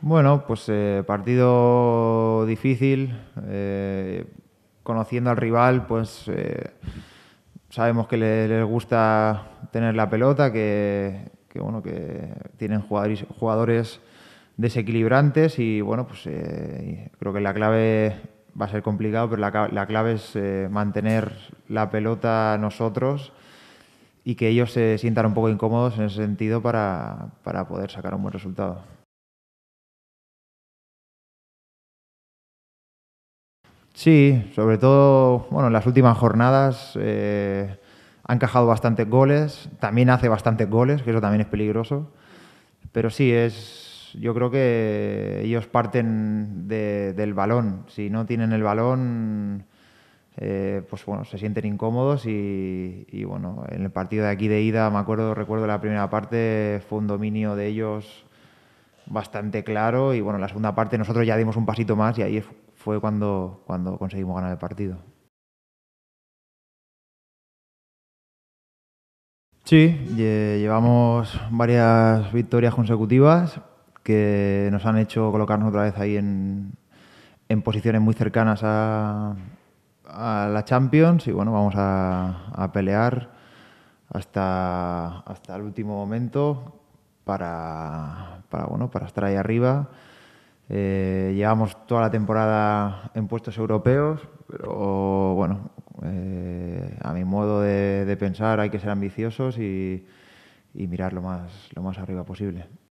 Bueno, pues eh, partido difícil. Eh, conociendo al rival, pues eh, sabemos que les, gusta tener la pelota, que, bueno, que tienen jugadores, desequilibrantes y bueno, pues creo que la clave va a ser complicado, pero la, clave es mantener la pelota nosotros y que ellos se sientan un poco incómodos en ese sentido para poder sacar un buen resultado. Sí, sobre todo, bueno, en las últimas jornadas han eh, ha encajado bastantes goles, también hace bastantes goles, que eso también es peligroso. Pero sí, es, yo creo que ellos parten del balón. Si no tienen el balón, eh, pues bueno, se sienten incómodos y, bueno, en el partido de aquí de ida, me acuerdo, recuerdo la primera parte, fue un dominio de ellos bastante claro y bueno, la segunda parte nosotros ya dimos un pasito más y ahí fue cuando, conseguimos ganar el partido. Sí, llevamos varias victorias consecutivas que nos han hecho colocarnos otra vez ahí en, posiciones muy cercanas a, la Champions y bueno, vamos a, pelear hasta, el último momento para estar ahí arriba eh, llevamos toda la temporada en puestos europeos, pero bueno, eh, a mi modo de, pensar hay que ser ambiciosos y, y mirar lo más, lo más arriba posible.